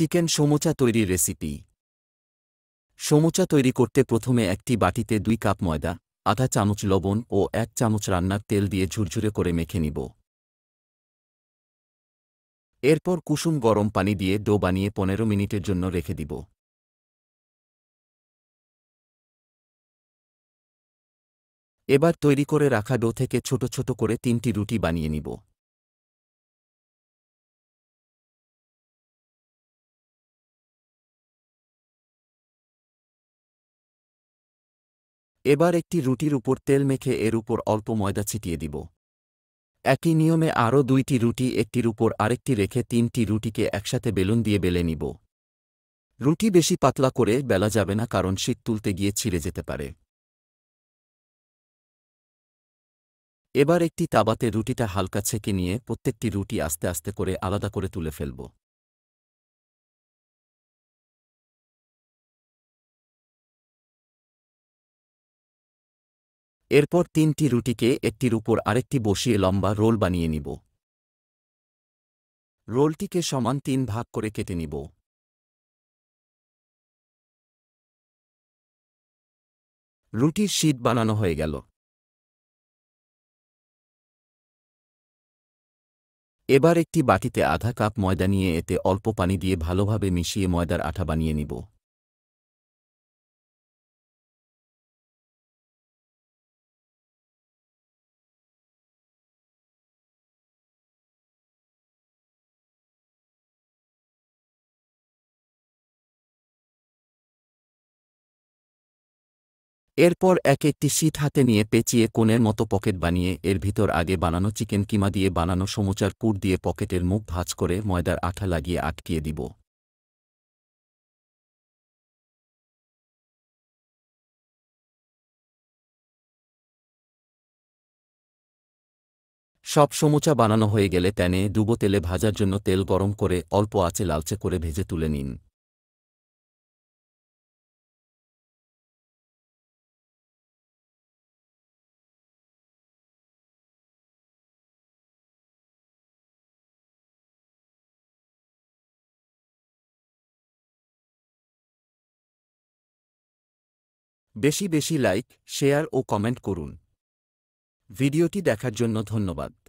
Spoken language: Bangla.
চিকেন সমোচা তৈরির রেসিপি সমোচা তৈরি করতে প্রথমে একটি বাটিতে দুই কাপ ময়দা আধা চামচ লবণ ও এক চামচ রান্নার তেল দিয়ে ঝুরঝুরে করে মেখে নিব এরপর কুসুম গরম পানি দিয়ে ডো বানিয়ে পনেরো মিনিটের জন্য রেখে দিব এবার তৈরি করে রাখা ডো থেকে ছোট ছোট করে তিনটি রুটি বানিয়ে নিব এবার একটি রুটির উপর তেল মেখে এর উপর অল্প ময়দা ছিটিয়ে দিব একই নিয়মে আরও দুইটি রুটি একটির উপর আরেকটি রেখে তিনটি রুটিকে একসাথে বেলুন দিয়ে বেলে নিব রুটি বেশি পাতলা করে বেলা যাবে না কারণ শীত তুলতে গিয়ে ছিঁড়ে যেতে পারে এবার একটি তাবাতে রুটিটা হালকা ছেঁকে নিয়ে প্রত্যেকটি রুটি আস্তে আস্তে করে আলাদা করে তুলে ফেলব এরপর তিনটি রুটিকে একটির উপর আরেকটি বসিয়ে লম্বা রোল বানিয়ে নিব রোলটিকে সমান তিন ভাগ করে কেটে নিব রুটির শীত বানানো হয়ে গেল এবার একটি বাটিতে আধা কাপ ময়দা নিয়ে এতে অল্প পানি দিয়ে ভালোভাবে মিশিয়ে ময়দার আঠা বানিয়ে নিব এরপর এক একটি শীত হাতে নিয়ে পেঁচিয়ে কোণের মতো পকেট বানিয়ে এর ভিতর আগে বানানো চিকেন কিমা দিয়ে বানানো সমুচার কুট দিয়ে পকেটের মুখ ভাঁজ করে ময়দার আঠা লাগিয়ে আটকিয়ে দিব সব সমুচা বানানো হয়ে গেলে প্যানে ডুবো তেলে ভাজার জন্য তেল গরম করে অল্প আঁচে লালচে করে ভেজে তুলে নিন বেশি বেশি লাইক শেয়ার ও কমেন্ট করুন ভিডিওটি দেখার জন্য ধন্যবাদ